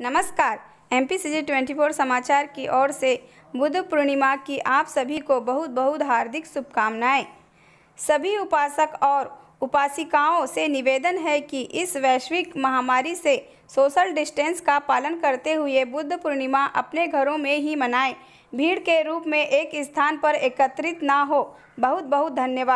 नमस्कार M P C G twenty four समाचार की ओर से बुद्ध पूर्णिमा की आप सभी को बहुत बहुत हार्दिक शुभकामनाएं सभी उपासक और उपासिकाओं से निवेदन है कि इस वैश्विक महामारी से सोशल डिस्टेंस का पालन करते हुए बुद्ध पूर्णिमा अपने घरों में ही मनाएं भीड़ के रूप में एक स्थान पर एकत्रित ना हो बहुत बहुत धन्यवाद